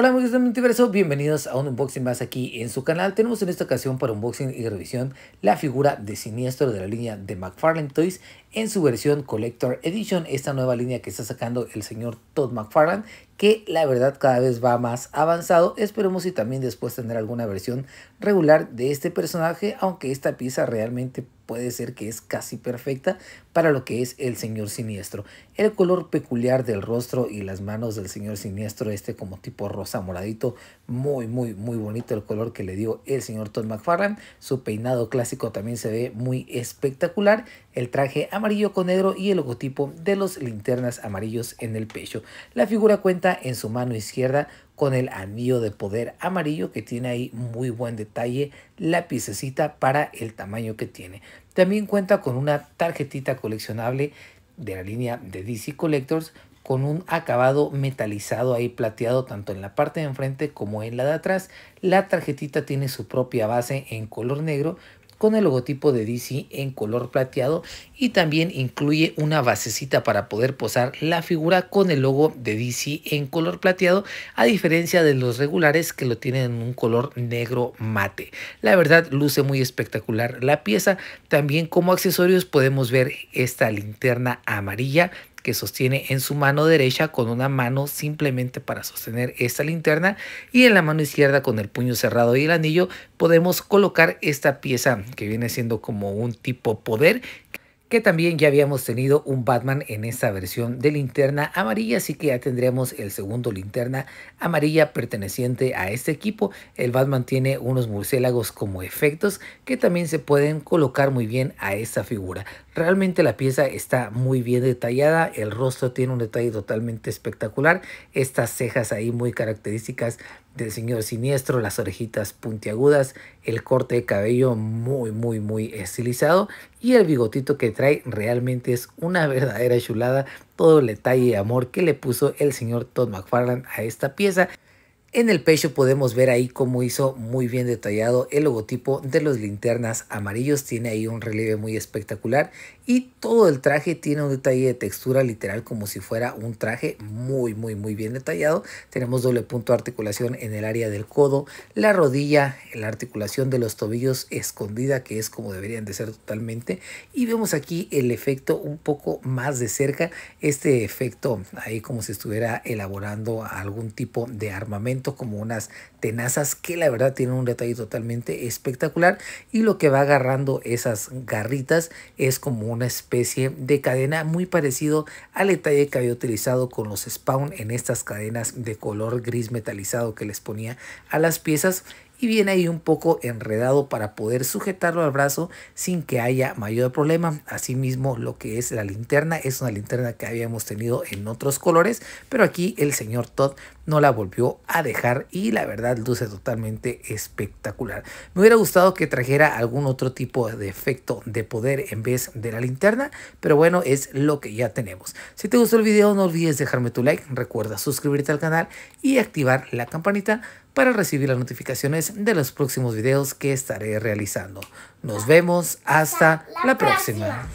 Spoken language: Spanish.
Hola amigos del multiverso, bienvenidos a un unboxing más aquí en su canal. Tenemos en esta ocasión para unboxing y revisión la figura de Siniestro de la línea de McFarlane Toys en su versión Collector Edition, esta nueva línea que está sacando el señor Todd McFarlane, que la verdad cada vez va más avanzado. Esperemos si también después tener alguna versión regular de este personaje, aunque esta pieza realmente puede ser que es casi perfecta para lo que es el señor siniestro. El color peculiar del rostro y las manos del señor siniestro, este como tipo rosa moradito, muy muy muy bonito el color que le dio el señor Todd McFarlane. Su peinado clásico también se ve muy espectacular. El traje amarillo con negro y el logotipo de los linternas amarillos en el pecho. La figura cuenta en su mano izquierda con el anillo de poder amarillo que tiene ahí muy buen detalle la piececita para el tamaño que tiene. También cuenta con una tarjetita coleccionable de la línea de DC Collectors con un acabado metalizado ahí plateado tanto en la parte de enfrente como en la de atrás. La tarjetita tiene su propia base en color negro con el logotipo de DC en color plateado y también incluye una basecita para poder posar la figura con el logo de DC en color plateado a diferencia de los regulares que lo tienen en un color negro mate. La verdad luce muy espectacular la pieza. También como accesorios podemos ver esta linterna amarilla que sostiene en su mano derecha con una mano simplemente para sostener esta linterna y en la mano izquierda con el puño cerrado y el anillo podemos colocar esta pieza que viene siendo como un tipo poder que también ya habíamos tenido un Batman en esa versión de linterna amarilla, así que ya tendríamos el segundo linterna amarilla perteneciente a este equipo. El Batman tiene unos murciélagos como efectos que también se pueden colocar muy bien a esta figura. Realmente la pieza está muy bien detallada, el rostro tiene un detalle totalmente espectacular, estas cejas ahí muy características el señor siniestro, las orejitas puntiagudas, el corte de cabello muy, muy, muy estilizado y el bigotito que trae realmente es una verdadera chulada. Todo el detalle y amor que le puso el señor Todd McFarland a esta pieza. En el pecho podemos ver ahí cómo hizo muy bien detallado el logotipo de los linternas amarillos. Tiene ahí un relieve muy espectacular y todo el traje tiene un detalle de textura literal como si fuera un traje muy muy muy bien detallado. Tenemos doble punto de articulación en el área del codo, la rodilla, la articulación de los tobillos escondida que es como deberían de ser totalmente. Y vemos aquí el efecto un poco más de cerca, este efecto ahí como si estuviera elaborando algún tipo de armamento como unas tenazas que la verdad tienen un detalle totalmente espectacular y lo que va agarrando esas garritas es como una especie de cadena muy parecido al detalle que había utilizado con los spawn en estas cadenas de color gris metalizado que les ponía a las piezas y viene ahí un poco enredado para poder sujetarlo al brazo sin que haya mayor problema. Asimismo, lo que es la linterna es una linterna que habíamos tenido en otros colores, pero aquí el señor Todd no la volvió a dejar y la verdad luce totalmente espectacular. Me hubiera gustado que trajera algún otro tipo de efecto de poder en vez de la linterna, pero bueno, es lo que ya tenemos. Si te gustó el video no olvides dejarme tu like, recuerda suscribirte al canal y activar la campanita para recibir las notificaciones de los próximos videos que estaré realizando. Nos vemos hasta la próxima.